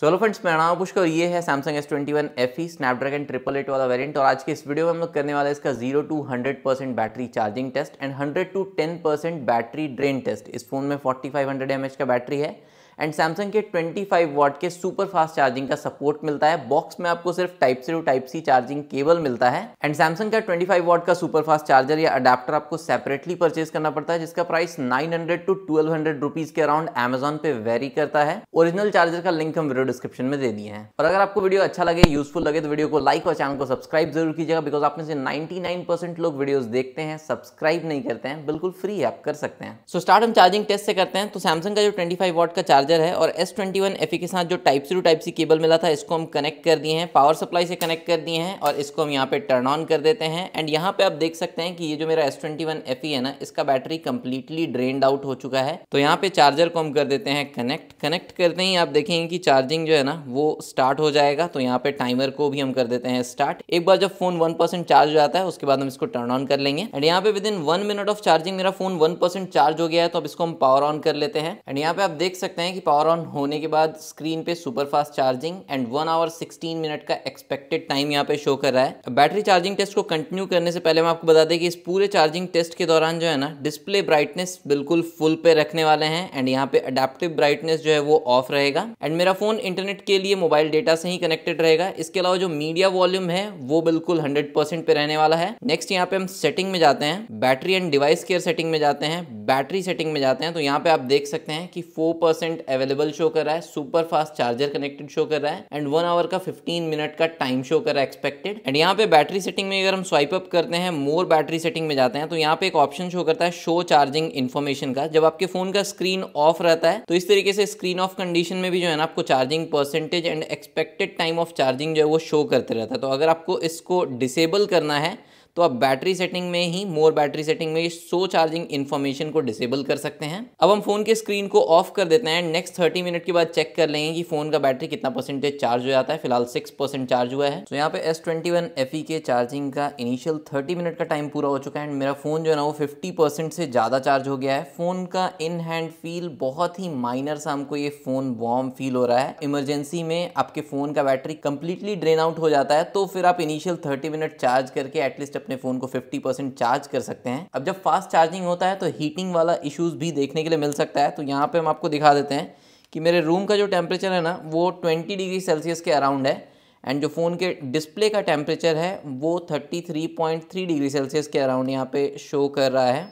so hello friends मैं नाम पुष्कर ये है Samsung S twenty one F E Snapdragon triple eight वाला वेरिएंट और आज के इस वीडियो में हम लोग करने वाले इसका zero to hundred percent battery charging test and hundred to ten percent battery drain test इस फोन में forty five hundred M H का बैटरी है एंड सैमसंग के 25 वॉट के सुपर फास्ट चार्जिंग का सपोर्ट मिलता है बॉक्स में आपको सिर्फ type C to type C charging cable मिलता है एंड सैमसंग का 25 वॉट का सुपर फास्ट चार्जर या अडेप्टर आपको सेपरेटली परचेज करना पड़ता है जिसका प्राइस 900 टू 1200 रुपीज के अराउंड एमेजन पे वेरी करता है ओरिजिनल चार्जर का लिंक हम वीडियो डिस्क्रिप्शन में दे दिए हैं और अगर आपको वीडियो अच्छा लगे यूजफुल लगे तो वीडियो को लाइक और चैनल को सब्सक्राइब जरूर कीजिएगा बिकॉज आप में से नाइनटी लोग वीडियो देखते हैं सब्सक्राइब नहीं करते हैं बिल्कुल फ्री आप कर सकते हैं सो स्टार्ट हम चार्जिंग टेस्ट से करते हैं तो सैमसंग का जो फाइव वॉट का चार्जर चार्जर है और एस ट्वेंटी वन एफ के साथ जो type C to type C cable मिला था इसको हम कनेक्ट कर दिए हैं पावर सप्लाई से कनेक्ट कर दिए हैं और इसको हम यहाँ पे टर्न ऑन कर देते हैं एंड यहाँ पे आप देख सकते हैं कि ये जो मेरा एस ट्वेंटी वन एफ है ना इसका बैटरी कम्प्लीटली ड्रेनड आउट हो चुका है तो यहाँ पे चार्जर को हम कर देते हैं कनेक्ट कनेक्ट करते ही आप देखेंगे कि चार्जिंग जो है ना वो स्टार्ट हो जाएगा तो यहाँ पे टाइमर को भी हम कर देते हैं स्टार्ट एक बार जब फोन वन चार्ज हो जाता है उसके बाद हम इसको टर्न ऑन कर लेंगे एंड यहाँ पे within one minute of charging मेरा फोन वन चार्ज हो गया है तो अब इसको हम पावर ऑन कर लेते हैं एंड यहाँ पे आप देख सकते हैं हैं कि पावर ऑन होने के बाद स्क्रीन पे super fast charging and one hour sixteen minute का एक्सपेक्टेड टाइम यहाँ पे शो कर रहा है बैटरी चार्जिंग टेस्ट को कंटिन्यू करने से पहले मैं आपको बता दें कि इस पूरे चार्जिंग टेस्ट के दौरान जो है ना डिस्प्ले ब्राइटनेस बिल्कुल फुल पे रखने वाले हैं एंड यहाँ पे अडेप्टिव ब्राइटनेस जो है वो ऑफ रहेगा एंड मेरा फोन इंटरनेट के लिए मोबाइल डेटा से ही कनेक्टेड रहेगा इसके अलावा जो मीडिया वॉल्यूम है वो बिल्कुल हंड्रेड पे रहने वाला है नेक्स्ट यहाँ पे हम सेटिंग में जाते हैं battery and device care setting में जाते हैं बैटरी सेटिंग में जाते हैं तो यहाँ पे आप देख सकते हैं कि 4% परसेंट अवेलेबल शो कर रहा है super fast charger connected show कर रहा है एंड वन आवर का 15 मिनट का टाइम शो कर रहा है एक्सपेक्टेड एंड यहाँ पे बैटरी सेटिंग में अगर हम स्वाइप अप करते हैं मोर बैटरी सेटिंग में जाते हैं तो यहाँ पे एक ऑप्शन शो करता है शो चार्जिंग इन्फॉर्मेशन का जब आपके फोन का स्क्रीन ऑफ रहता है तो इस तरीके से स्क्रीन ऑफ कंडीशन में भी जो है ना आपको charging percentage and expected time of charging जो है वो शो करते रहता है तो अगर आपको इसको डिसेबल करना है तो आप बैटरी सेटिंग में ही मोर बैटरी सेटिंग में सो चार्जिंग इन्फॉर्मेशन को डिसेबल कर सकते हैं अब हम फोन के स्क्रीन को ऑफ कर देते हैं नेक्स्ट थर्टी मिनट के बाद चेक कर लेंगे कि फोन का बैटरी कितना परसेंटेज चार्ज हो जाता है फिलहाल सिक्स परसेंट चार्ज हुआ है तो यहाँ पे एस ट्वेंटी e के चार्जिंग का इनिशियल थर्टी मिनट का टाइम पूरा हो चुका है एंड मेरा फोन जो है ना वो फिफ्टी परसेंट से ज़्यादा चार्ज हो गया है फोन का इन हैंड फील बहुत ही माइनर सा हमको ये फोन वार्म फील हो रहा है इमरजेंसी में आपके फोन का बैटरी कंप्लीटली ड्रेन आउट हो जाता है तो फिर आप इनिशियल थर्टी मिनट चार्ज करके एटलीस्ट अपने फ़ोन को 50% चार्ज कर सकते हैं अब जब फास्ट चार्जिंग होता है तो हीटिंग वाला इशूज़ भी देखने के लिए मिल सकता है तो यहाँ पर हम आपको दिखा देते हैं कि मेरे रूम का जो टेम्परेचर है ना वो ट्वेंटी डिग्री सेल्सियस के अराउंड है एंड जो फ़ोन के डिस्प्ले का टेम्परेचर है वो 33.3 डिग्री सेल्सियस के अराउंड यहाँ पे शो कर रहा है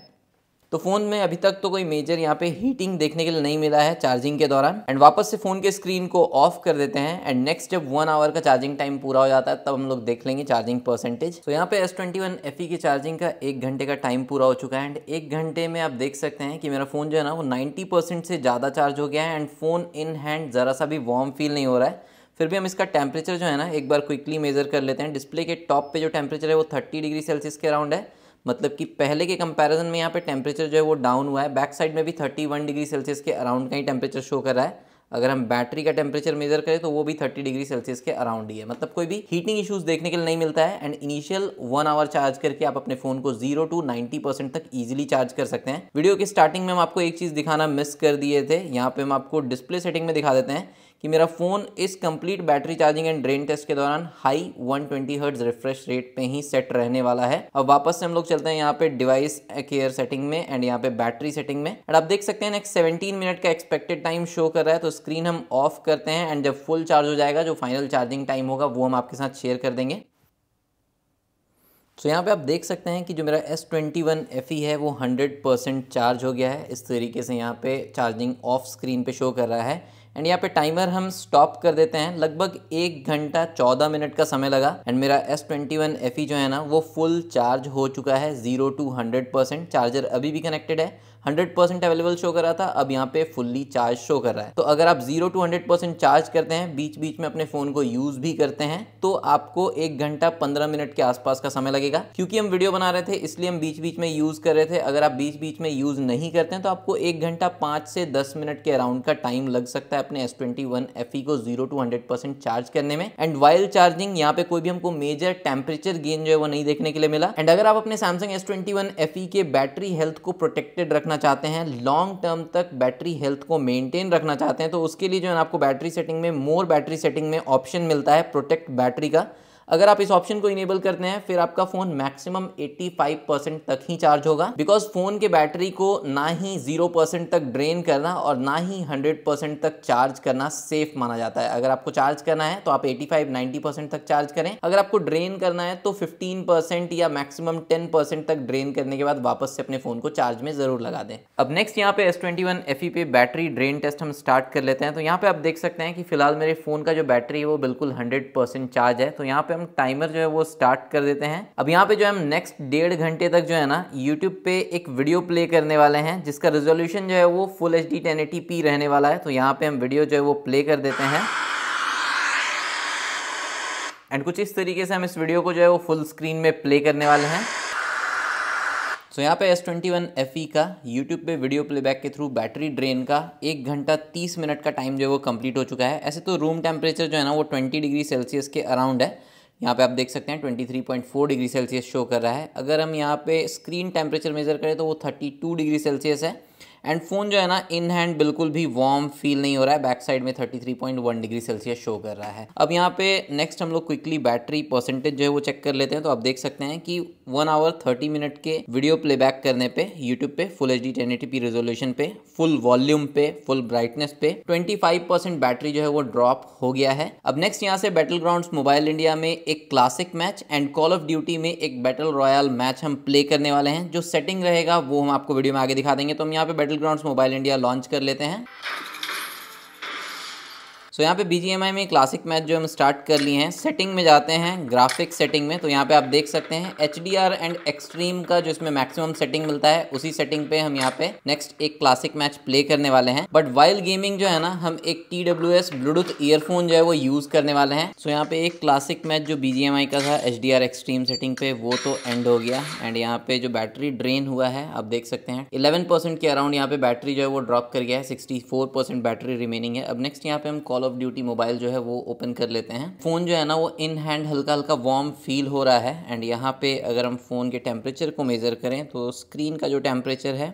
तो फ़ोन में अभी तक तो कोई मेजर यहाँ पे हीटिंग देखने के लिए नहीं मिला है चार्जिंग के दौरान एंड वापस से फ़ोन के स्क्रीन को ऑफ कर देते हैं एंड नेक्स्ट जब वन आवर का चार्जिंग टाइम पूरा हो जाता है तब हम लोग देख लेंगे चार्जिंग परसेंटेज तो यहाँ पे S twenty one F E की चार्जिंग का एक घंटे का टाइम पूरा हो चुका है एंड एक घंटे में आप देख सकते हैं कि मेरा फ़ोन जो है ना वो नाइन्टी परसेंट से ज़्यादा चार्ज हो गया है एंड फ़ोन इन हैंड ज़रा सा भी वार्म फील नहीं हो रहा है फिर भी हम इसका टेम्परेचर जो है ना एक बार क्विकली मेजर कर लेते हैं डिस्प्ले के टॉप पे जो टेम्परेचर है वो थर्टी डिग्री सेल्सियस के अराउंड है मतलब कि पहले के कंपैरिजन में यहाँ पे टेम्परेचर जो है वो डाउन हुआ है बैक साइड में भी 31 डिग्री सेल्सियस के अराउंड का ही टेम्परेचर शो कर रहा है अगर हम बैटरी का टेम्परेचर मेजर करें तो वो भी 30 डिग्री सेल्सियस के अराउंड ही है मतलब कोई भी हीटिंग इश्यूज देखने के लिए नहीं मिलता है and initial one hour charge करके आप अपने फोन को जीरो टू नाइन्टी परसेंट तक इजीली चार्ज कर सकते हैं वीडियो के स्टार्टिंग में हम आपको एक चीज़ दिखाना मिस कर दिए थे यहाँ पे हम आपको डिस्प्ले सेटिंग में दिखा देते हैं कि मेरा फ़ोन इस complete battery charging and drain test के दौरान high 120 twenty hertz refresh rate पे ही सेट रहने वाला है अब वापस से हम लोग चलते हैं यहाँ पे डिवाइस केयर सेटिंग में एंड यहाँ पे बैटरी सेटिंग में एंड आप देख सकते हैं नेक्स्ट सेवेंटीन मिनट का एक्सपेक्टेड टाइम शो कर रहा है तो स्क्रीन हम ऑफ करते हैं एंड जब फुल चार्ज हो जाएगा जो फाइनल चार्जिंग टाइम होगा वो हम आपके साथ शेयर कर देंगे सो so, यहाँ पे आप देख सकते हैं कि जो मेरा S twenty one F E है वो हंड्रेड परसेंट चार्ज हो गया है इस तरीके से यहाँ पे चार्जिंग ऑफ स्क्रीन पे शो कर रहा है एंड यहाँ पे टाइमर हम स्टॉप कर देते हैं लगभग एक घंटा चौदह मिनट का समय लगा एंड मेरा S twenty one F E जो है ना वो फुल चार्ज हो चुका है zero to hundred percent charger अभी भी कनेक्टेड है हंड्रेड परसेंट अवेलेबल शो कर रहा था अब यहाँ पे फुल्ली चार्ज शो कर रहा है तो अगर आप zero to hundred percent charge करते हैं बीच बीच में अपने फ़ोन को यूज़ भी करते हैं तो आपको एक घंटा पंद्रह मिनट के आसपास का समय लगेगा क्योंकि हम वीडियो बना रहे थे इसलिए हम बीच बीच में यूज़ कर रहे थे अगर आप बीच बीच में यूज़ नहीं करते हैं तो आपको एक घंटा पांच से दस मिनट के अराउंड का टाइम लग सकता है अपने S twenty one F E को zero to hundred percent charge करने में एंड वाइल चार्जिंग यहाँ पे कोई भी हमको मेजर टेम्परेचर गेन जो है वो नहीं देखने के लिए मिला एंड अगर आप अपने Samsung S twenty one F E के बैटरी हेल्थ को प्रोटेक्टेड रखना रखना चाहते हैं लॉन्ग टर्म तक बैटरी हेल्थ को मेंटेन रखना चाहते हैं तो उसके लिए जो है आपको बैटरी सेटिंग में मोर बैटरी सेटिंग में ऑप्शन मिलता है प्रोटेक्ट बैटरी का अगर आप इस ऑप्शन को इनेबल करते हैं फिर आपका फोन मैक्सिमम 85 परसेंट तक ही चार्ज होगा बिकॉज फोन के बैटरी को ना ही जीरो परसेंट तक ड्रेन करना और ना ही हंड्रेड परसेंट तक चार्ज करना सेफ माना जाता है अगर आपको चार्ज करना है तो आप 85 90 परसेंट तक चार्ज करें अगर आपको ड्रेन करना है तो 15 परसेंट या मैक्सिमम 10 परसेंट तक ड्रेन करने के बाद वापस से अपने फोन को चार्ज में जरूर लगा दें अब नेक्स्ट यहाँ पे एस ट्वेंटी e पे बैटरी ड्रेन टेस्ट हम स्टार्ट कर लेते हैं तो यहाँ पे आप देख सकते हैं कि फिलहाल मेरे फोन का जो बैटरी है वो बिल्कुल हंड्रेड चार्ज है तो यहाँ पे हम टाइमर जो है वो स्टार्ट कर देते हैं अब यहाँ पे जो हम नेक्स्ट डेढ़ घंटे तक जो है ना यूट्यूब पे एक वीडियो प्ले करने वाले हैं जिसका रेजोल्यूशन जो है वो फुल एच डी टेन रहने वाला है तो यहाँ पे हम वीडियो जो है वो प्ले कर देते हैं एंड कुछ इस तरीके से हम इस वीडियो को जो है वो फुल स्क्रीन में प्ले करने वाले हैं तो so, यहाँ पे एस ट्वेंटी वन का YouTube पे वीडियो प्लेबैक के थ्रू बैटरी ड्रेन का एक घंटा तीस मिनट का टाइम जो है वो कंप्लीट हो चुका है ऐसे तो रूम टेम्परेचर जो है ना वो ट्वेंटी डिग्री सेल्सियस के अराउंड है यहाँ पे आप देख सकते हैं 23.4 डिग्री सेल्सियस शो कर रहा है अगर हम यहाँ पे स्क्रीन टेम्परेचर मेज़र करें तो वो 32 डिग्री सेल्सियस है एंड फ़ोन जो है ना इन हैंड बिल्कुल भी वार्म फील नहीं हो रहा है बैक साइड में 33.1 डिग्री सेल्सियस शो कर रहा है अब यहाँ पे नेक्स्ट हम लोग क्विकली बैटरी परसेंटेज जो है वो चेक कर लेते हैं तो आप देख सकते हैं कि वन आवर थर्टी मिनट के वीडियो प्ले करने पे यूट्यूब पे full H D ten eighty P resolution पे फुल वॉल्यूम पे फुल ब्राइटनेस पे ट्वेंटी परसेंट बैटरी जो है वो ड्रॉप हो गया है अब नेक्स्ट यहाँ से बैटल ग्राउंड मोबाइल इंडिया में एक classic match and Call of Duty में एक बैटल रॉयल मैच हम प्ले करने वाले हैं जो सेटिंग रहेगा वो हम आपको वीडियो में आगे दिखा देंगे तो हम यहाँ पे Battle ground Mobile India launch कर लेते हैं सो यहाँ पे बी में क्लासिक मैच जो हम स्टार्ट कर लिए हैं सेटिंग में जाते हैं ग्राफिक सेटिंग में तो यहाँ पे आप देख सकते हैं एच एंड एक्सट्रीम का जो इसमें मैक्सिमम सेटिंग मिलता है उसी सेटिंग पे हम यहाँ पे नेक्स्ट एक क्लासिक मैच प्ले करने वाले हैं बट वाइल गेमिंग जो है ना हम एक T W S Bluetooth earphone जो है वो यूज करने वाले हैं सो यहाँ पे एक क्लासिक मैच जो बी का था एच एक्सट्रीम सेटिंग पे वो तो एंड हो गया एंड यहाँ पे जो बैटरी ड्रेन हुआ है आप देख सकते हैं इलेवन के अराउंड यहाँ पे बैटरी जो है वो ड्रॉप कर गया है सिक्सटी बैटरी रिमेनिंग है अब नेक्स्ट यहाँ पे हम कॉल ऑफ ड्यूटी मोबाइल जो है वो ओपन कर लेते हैं फ़ोन जो है ना वो इन हैंड हल्का हल्का वार्म फील हो रहा है एंड यहाँ पे अगर हम फ़ोन के टेम्परेचर को मेज़र करें तो स्क्रीन का जो टेम्परेचर है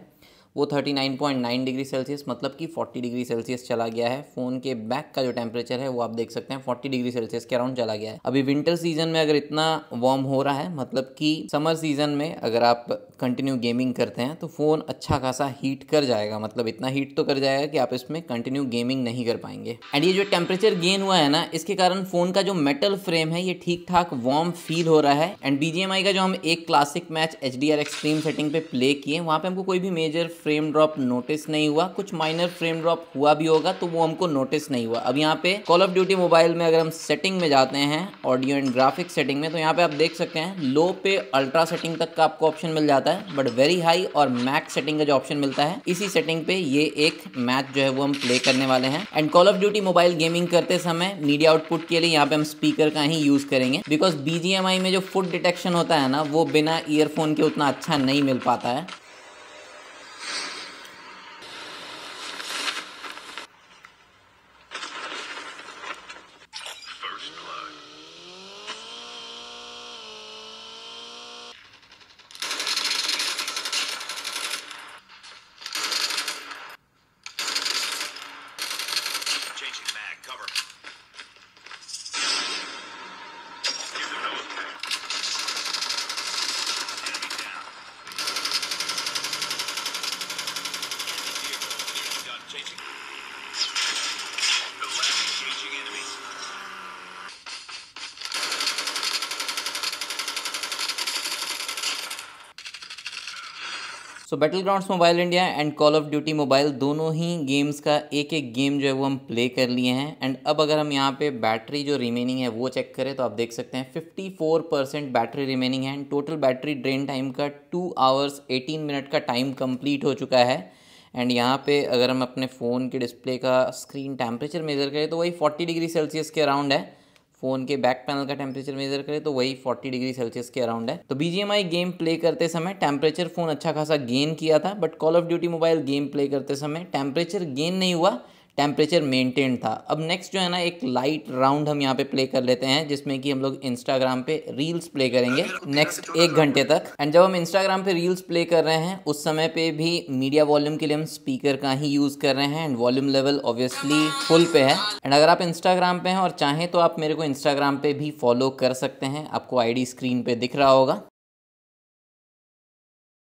वो 39.9 डिग्री सेल्सियस मतलब कि 40 डिग्री सेल्सियस चला गया है फ़ोन के बैक का जो टेम्परेचर है वो आप देख सकते हैं 40 डिग्री सेल्सियस के अराउंड चला गया है अभी विंटर सीजन में अगर इतना वार्म हो रहा है मतलब कि समर सीजन में अगर आप कंटिन्यू गेमिंग करते हैं तो फ़ोन अच्छा खासा हीट कर जाएगा मतलब इतना हीट तो कर जाएगा कि आप इसमें कंटिन्यू गेमिंग नहीं कर पाएंगे एंड ये जो टेम्परेचर गेन हुआ है ना इसके कारण फ़ोन का जो मेटल फ्रेम है ये ठीक ठाक वार्म फील हो रहा है एंड बीजेएमआई का जो हम एक classic match H D extreme setting पे प्ले किए वहाँ पे हमको कोई भी मेजर फ्रेम ड्रॉप नोटिस नहीं हुआ कुछ माइनर फ्रेम ड्रॉप हुआ भी होगा तो वो हमको नोटिस नहीं हुआ अब यहाँ पे कॉल ऑफ ड्यूटी मोबाइल में अगर हम सेटिंग में जाते हैं ऑडियो एंड ग्राफिक सेटिंग में तो यहाँ पे आप देख सकते हैं लो पे अल्ट्रा सेटिंग तक का आपको ऑप्शन मिल जाता है बट वेरी हाई और मैक्स सेटिंग का जो ऑप्शन मिलता है इसी सेटिंग पे ये एक मैच जो है वो हम प्ले करने वाले हैं and Call of Duty Mobile gaming करते समय मीडिया आउटपुट के लिए यहाँ पे हम स्पीकर का ही यूज करेंगे बिकॉज बीजीएमआई में जो फुट डिटेक्शन होता है ना वो बिना ईयरफोन के उतना अच्छा नहीं मिल पाता है so Battle Grounds Mobile India and Call of Duty Mobile दोनों ही गेम्स का एक एक गेम जो है वो हम प्ले कर लिए हैं एंड अब अगर हम यहाँ पे बैटरी जो रिमेनिंग है वो चेक करें तो आप देख सकते हैं 54 परसेंट बैटरी रिमेनिंग है and total battery drain time का टू आवर्स एटीन मिनट का टाइम कम्प्लीट हो चुका है एंड यहाँ पर अगर हम अपने फ़ोन के डिस्प्ले का स्क्रीन टेम्परेचर मेज़र करें तो वही फोर्टी डिग्री सेल्सियस के अराउंड है फ़ोन के बैक पैनल का टेम्परेचर मेजर करें तो वही 40 डिग्री सेल्सियस के अराउंड है तो बीजीएमआई गेम प्ले करते समय टेम्परेचर फ़ोन अच्छा खासा गेन किया था but Call of Duty Mobile game play करते समय टेम्परेचर गेन नहीं हुआ टेम्परेचर मेंटेन था अब नेक्स्ट जो है ना एक लाइट राउंड हम यहाँ पे प्ले कर लेते हैं जिसमें कि हम लोग इंस्टाग्राम पे रील्स प्ले करेंगे नेक्स्ट एक घंटे तक एंड जब हम इंस्टाग्राम पे रील्स प्ले कर रहे हैं उस समय पे भी मीडिया वॉल्यूम के लिए हम स्पीकर का ही यूज़ कर रहे हैं and volume level obviously full पे है एंड अगर आप इंस्टाग्राम पे हैं और चाहें तो आप मेरे को इंस्टाग्राम पे भी फॉलो कर सकते हैं आपको आईडी स्क्रीन पे दिख रहा होगा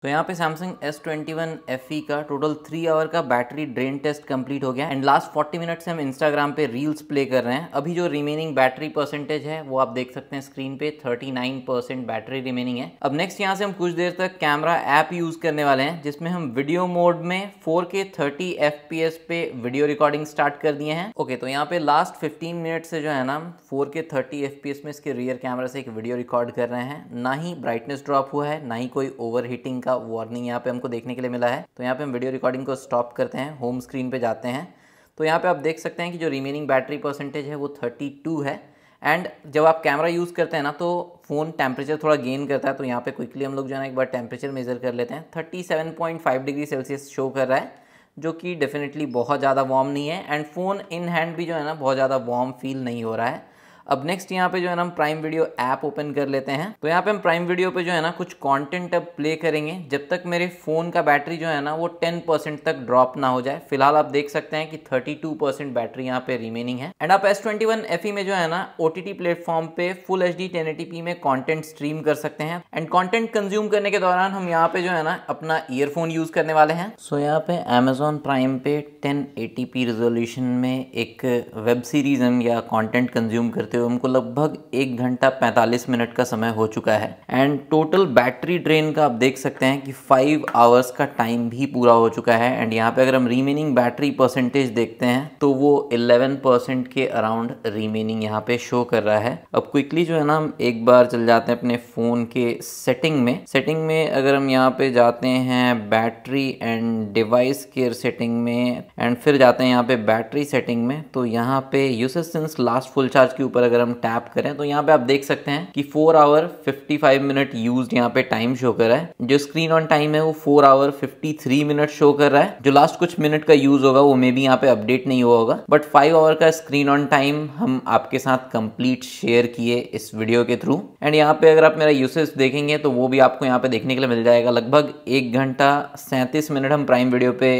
तो यहाँ पे Samsung S twenty one F E का टोटल थ्री आवर का बैटरी ड्रेन टेस्ट कंप्लीट हो गया एंड लास्ट फोर्टी मिनट से हम इंस्टाग्राम पे रील्स प्ले कर रहे हैं अभी जो रिमेनिंग बैटरी परसेंटेज है वो आप देख सकते हैं स्क्रीन पे thirty nine percent battery remaining है अब नेक्स्ट यहाँ से हम कुछ देर तक कैमरा ऐप यूज़ करने वाले हैं जिसमें हम वीडियो मोड में four K thirty F P S पे वीडियो रिकॉर्डिंग स्टार्ट कर दिए हैं ओके तो यहाँ पे लास्ट फिफ्टीन मिनट से जो है ना four K thirty F P S में इसके रियर कैमरा से एक वीडियो रिकॉर्ड कर रहे हैं ना ही ब्राइटनेस ड्रॉप हुआ है ना ही कोई ओवर हीटिंग का बड़ा वार्निंग यहाँ पे हमको देखने के लिए मिला है तो यहाँ पे हम वीडियो रिकॉर्डिंग को स्टॉप करते हैं होम स्क्रीन पे जाते हैं तो यहाँ पे आप देख सकते हैं कि जो रिमेनिंग बैटरी परसेंटेज है वो 32 है एंड जब आप कैमरा यूज़ करते हैं ना तो फ़ोन टेम्परेचर थोड़ा गेन करता है तो यहाँ पर क्विकली हम लोग जो है एक बार टेम्परेचर मेज़र कर लेते हैं थर्टी डिग्री सेल्सियस शो कर रहा है जो कि डेफिनेटली बहुत ज़्यादा वार्म नहीं है एंड फ़ोन इन हैंड भी जो है ना बहुत ज़्यादा वार्म फील नहीं हो रहा है अब नेक्स्ट यहाँ पे जो है ना हम प्राइम वीडियो ऐप ओपन कर लेते हैं तो यहाँ पे हम प्राइम वीडियो पे जो है ना कुछ कंटेंट अब प्ले करेंगे जब तक मेरे फ़ोन का बैटरी जो है ना वो 10 परसेंट तक ड्रॉप ना हो जाए फिलहाल आप देख सकते हैं कि 32 परसेंट बैटरी यहाँ पे रिमेनिंग है एंड आप एस ट्वेंटी e में जो है ना ओ टी प्लेटफॉर्म पे फुल एच डी में कॉन्टेंट स्ट्रीम कर सकते हैं एंड कॉन्टेंट कंज्यूम करने के दौरान हम यहाँ पे जो है ना अपना ईयरफोन यूज़ करने वाले हैं सो यहाँ पे अमेजोन प्राइम पे टेन रेजोल्यूशन में एक वेब सीरीज हम या कॉन्टेंट कंज्यूम करते करते हुए हमको लगभग एक घंटा 45 मिनट का समय हो चुका है एंड टोटल बैटरी ड्रेन का आप देख सकते हैं कि फाइव आवर्स का टाइम भी पूरा हो चुका है एंड यहाँ पे अगर हम रिमेनिंग बैटरी परसेंटेज देखते हैं तो वो 11 परसेंट के अराउंड रिमेनिंग यहाँ पे शो कर रहा है अब क्विकली जो है ना हम एक बार चल जाते हैं अपने फ़ोन के सेटिंग में सेटिंग में अगर हम यहाँ पे जाते हैं battery and device care setting में एंड फिर जाते हैं यहाँ पे बैटरी सेटिंग में तो यहाँ पे usage since last full charge के ऊपर पर अगर हम टैप करें तो यहाँ पे आप देख सकते हैं कि four hour fifty five minute use यहाँ पे टाइम शो कर रहा है जो स्क्रीन ऑन टाइम है वो four hour fifty three minute show कर रहा है जो लास्ट कुछ मिनट का यूज होगा वो मे भी यहाँ पे अपडेट नहीं हुआ होगा बट फाइव आवर का स्क्रीन ऑन टाइम हम आपके साथ कंप्लीट शेयर किए इस वीडियो के थ्रू एंड यहाँ पे अगर आप मेरा यूसेज देखेंगे तो वो भी आपको यहाँ पे देखने के लिए मिल जाएगा लगभग एक घंटा सैंतीस मिनट हम प्राइम वीडियो पे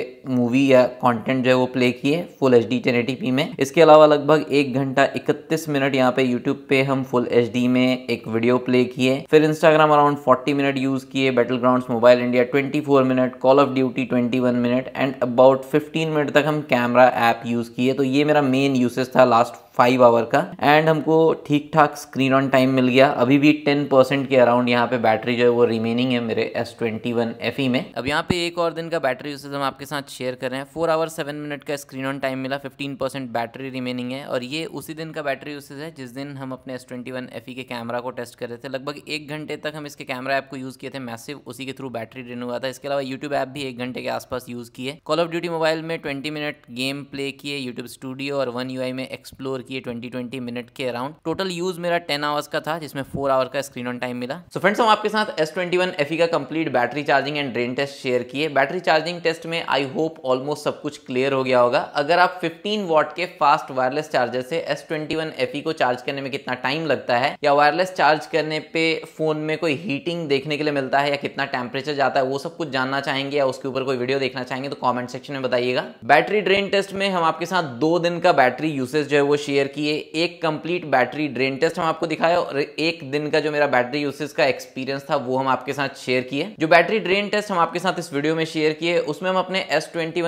मूवी या कॉन्टेंट जो है वो प्ले किए फुल एच डी में इसके अलावा लगभग एक घंटा इकतीस मिनट मिनट यहाँ पे यूट्यूब पे हम फुल एच में एक वीडियो प्ले किए फिर Instagram around forty minute use किए Battle ground Mobile India twenty four minute Call of Duty twenty one minute and about fifteen minute तक हम कैमरा ऐप यूज किए तो ये मेरा मेन यूसेज था लास्ट फाइव आवर का एंड हमको ठीक ठाक स्क्रीन ऑन टाइम मिल गया अभी भी टेन परसेंट के अराउंड यहाँ पे बैटरी जो है वो रिमेनिंग है मेरे S twenty one F E में अब यहाँ पे एक और दिन का बैटरी यूसेज हम आपके साथ शेयर कर रहे हैं फोर आवर सेवन मिनट का स्क्रीन ऑन टाइम मिला फिफ्टीन परसेंट बैटरी रिमेनिंग है और ये उसी दिन का बैटरी यूसेज है जिस दिन हम अपने S twenty one F E के कैमरा को टेस्ट कर रहे थे लगभग एक घंटे तक हम इसके कैमरा ऐप को यूज़ किए थे मैसिव उसी के थ्रू बैटरी ड्रेन हुआ था इसके अलावा यूट्यूब ऐप भी एक घंटे के आसपास यूज़ किए कॉल ऑफ ड्यूटी मोबाइल में ट्वेंटी मिनट गेम प्ले किए यूट्यूब स्टूडियो और वन यू में एक्सप्लोर की है ट्वेंटी ट्वेंटी मिनट के अराउंड टोटल यूज मेरा टेन आवर्स का था जिसमें फोर आवर का स्क्रीन ऑन टाइम मिला सो फ्रेंड्स हम आपके साथ एस ट्वेंटी वन एफ का complete battery charging and drain test share किए बैटरी चार्जिंग टेस्ट में आई होप ऑलमोस्ट सब कुछ क्लियर हो गया होगा अगर आप फिफ्टीन वॉट के फास्ट वायरलेस चार्जर से एस ट्वेंटी वन एफ को चार्ज करने में कितना टाइम लगता है या वायरलेस चार्ज करने पे फोन में कोई हीटिंग देखने के लिए मिलता है या कितना टेम्परेचर जाता है वो सब कुछ जानना चाहेंगे या उसके ऊपर कोई वीडियो देखना चाहेंगे तो कॉमेंट सेक्शन में बताइएगा बैटरी ड्रेन टेस्ट में हम आपके साथ दो दिन का बैटरी यूसेज जो है वो शेयर शेयर किए एक कंप्लीट बैटरी ड्रेन टेस्ट हम आपको दिखाया और एक दिन का जो मेरा बैटरी यूसेज का एक्सपीरियंस था वो हम आपके साथ शेयर किए जो बैटरी ड्रेन टेस्ट हम आपके साथ इस वीडियो में शेयर किए उसमें हम अपने एस ट्वेंटी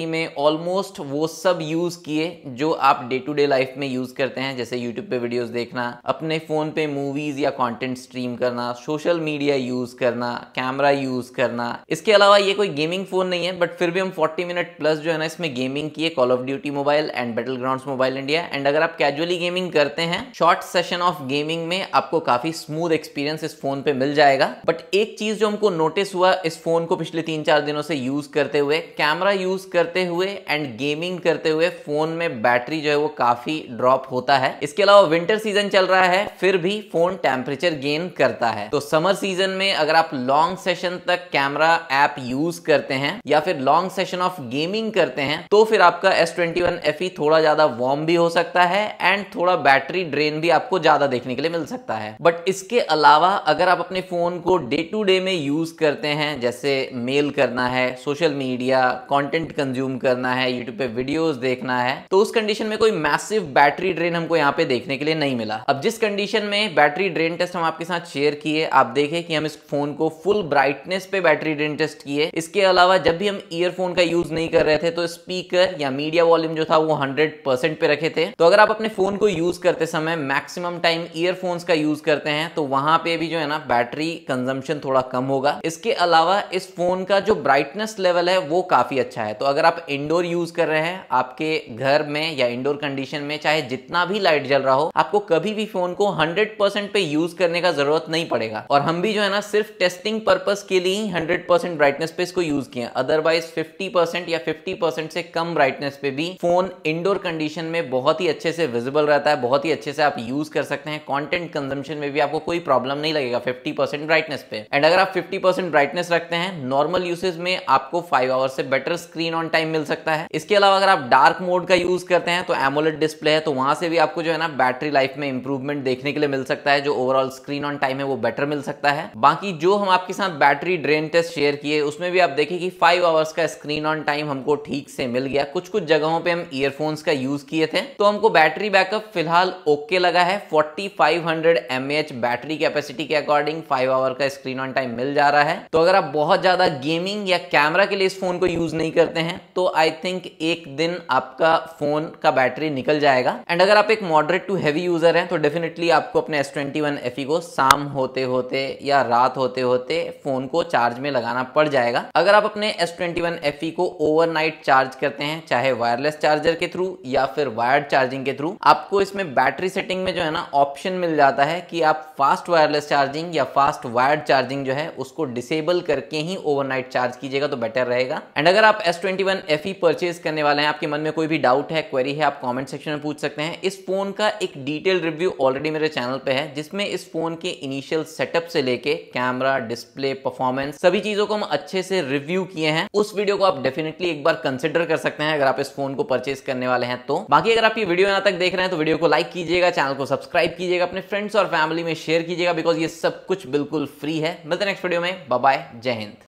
e में ऑलमोस्ट वो सब यूज किए जो आप डे टू डे लाइफ में यूज करते हैं जैसे यूट्यूब पे वीडियोज देखना अपने फोन पे मूवीज या कॉन्टेंट स्ट्रीम करना सोशल मीडिया यूज करना कैमरा यूज करना इसके अलावा ये कोई गेमिंग फोन नहीं है बट फिर भी हम फोर्टी मिनट प्लस जो है ना इसमें गेमिंग किए Call of Duty Mobile and battle ground Mobile India and अगर आप कैजुअली गेमिंग करते हैं शॉर्ट सेशन ऑफ गेमिंग में आपको काफी स्मूथ एक्सपीरियंस इस फोन पे मिल जाएगा बट एक चीज जो हमको नोटिस हुआ इस फोन को पिछले तीन चार दिनों से यूज करते हुए कैमरा यूज करते हुए एंड गेमिंग करते हुए फोन में बैटरी जो है वो काफी ड्रॉप होता है इसके अलावा विंटर सीजन चल रहा है फिर भी फोन टेम्परेचर गेन करता है तो समर सीजन में अगर आप लॉन्ग सेशन तक कैमरा ऐप यूज करते हैं या फिर लॉन्ग सेशन ऑफ गेमिंग करते हैं तो फिर आपका एस ट्वेंटी e थोड़ा ज्यादा वार्म भी हो सकता है सकता है एंड थोड़ा बैटरी ड्रेन भी आपको ज़्यादा देखने के लिए मिल सकता है बट इसके अलावा अगर आप अपने फ़ोन को डे टू डे में यूज़ करते हैं जैसे मेल करना है सोशल मीडिया कंटेंट कंज्यूम करना है यूट्यूब पे वीडियोस देखना है तो उस कंडीशन में कोई मैसिव बैटरी ड्रेन हमको यहाँ पे देखने के लिए नहीं मिला अब जिस कंडीशन में बैटरी ड्रेन टेस्ट हम आपके साथ शेयर किए आप देखें कि हम इस फोन को फुल ब्राइटनेस पे बैटरी ड्रेन टेस्ट किए इसके अलावा जब भी हम ईयरफोन का यूज नहीं कर रहे थे तो स्पीकर या मीडिया वॉल्यूम जो था वो हंड्रेड पे रखे थे तो अगर आप अपने फ़ोन को यूज़ करते समय मैक्सिमम टाइम ईयरफोन्स का यूज़ करते हैं तो वहां पे भी जो है ना बैटरी कंजम्पशन थोड़ा कम होगा इसके अलावा इस फ़ोन का जो ब्राइटनेस लेवल है वो काफ़ी अच्छा है तो अगर आप इंडोर यूज़ कर रहे हैं आपके घर में या इंडोर कंडीशन में चाहे जितना भी लाइट जल रहा हो आपको कभी भी फ़ोन को हंड्रेड पे यूज़ करने का ज़रूरत नहीं पड़ेगा और हम भी जो है ना सिर्फ टेस्टिंग पर्पज़ के लिए ही हंड्रेड ब्राइटनेस पे इसको यूज़ किया अदरवाइज फिफ्टी या फिफ्टी से कम ब्राइटनेस पे भी फ़ोन इंडोर कंडीशन में बहुत ही अच्छे से विजिबल रहता है बहुत ही अच्छे से आप यूज़ कर सकते हैं कंटेंट कंजम्पशन में भी आपको कोई प्रॉब्लम नहीं लगेगा 50% ब्राइटनेस पे एंड अगर आप 50% ब्राइटनेस रखते हैं नॉर्मल यूसेज में आपको 5 आवर्स से बेटर स्क्रीन ऑन टाइम मिल सकता है इसके अलावा अगर आप डार्क मोड का यूज करते हैं तो एमोलेट डिस्प्ले है तो वहां से भी आपको जो है ना बैटरी लाइफ में इंप्रूवमेंट देखने के लिए मिल सकता है जो ओवरऑल स्क्रीन ऑन टाइम है वो बेटर मिल सकता है बाकी जो हम आपके साथ बैटरी ड्रेन टेस्ट शेयर किए उसमें भी आप देखिए कि फाइव आवर्स का स्क्रीन ऑन टाइम हमको ठीक से मिल गया कुछ कुछ जगहों पे हम ईयरफोन्स का यूज किए थे तो हम हमको बैटरी बैकअप फिलहाल ओके लगा है 4500 mAh बैटरी कैपेसिटी के अकॉर्डिंग 5 आवर का स्क्रीन ऑन टाइम मिल जा रहा है तो अगर आप बहुत ज्यादा गेमिंग या कैमरा के लिए इस फोन को यूज नहीं करते हैं तो आई थिंक एक दिन आपका फोन का बैटरी निकल जाएगा एंड अगर आप एक मॉडरेट टू हैवी यूजर हैं तो डेफिनेटली आपको अपने एस ट्वेंटी e को शाम होते होते या रात होते होते फोन को चार्ज में लगाना पड़ जाएगा अगर आप अपने एस ट्वेंटी e को ओवरनाइट चार्ज करते हैं चाहे वायरलेस चार्जर के थ्रू या फिर वायर्ड चार्ज चार्जिंग के थ्रू आपको इसमें बैटरी सेटिंग में जो है ना ऑप्शन मिल जाता है कि आप फास्ट वायरलेस चार्जिंग या फास्ट वायर्ड चार्जिंग जो है उसको डिसेबल करके ही ओवरनाइट चार्ज कीजिएगा तो बेटर रहेगा एंड अगर आप एस ट्वेंटी परचेज करने वाले हैं आपके मन में कोई भी डाउट है क्वेरी है आप कॉमेंट सेक्शन में पूछ सकते हैं इस फोन का एक डिटेल रिव्यू ऑलरेडी मेरे चैनल पे है जिसमें इस फोन के इनिशियल सेटअप से लेके कैमरा डिस्प्ले परफॉर्मेंस सभी चीजों को हम अच्छे से रिव्यू किए हैं उस वीडियो को आप डेफिनेटली एक बार कंसिडर कर सकते हैं अगर आप इस फोन को परचेज करने वाले हैं तो बाकी अगर आप ये वीडियो वीडियो यहाँ तक देख रहे हैं तो वीडियो को लाइक कीजिएगा चैनल को सब्सक्राइब कीजिएगा अपने फ्रेंड्स और फैमिली में शेयर कीजिएगा बिकॉज ये सब कुछ बिल्कुल फ्री है मिलते नेक्स्ट वीडियो में बाय जय हिंद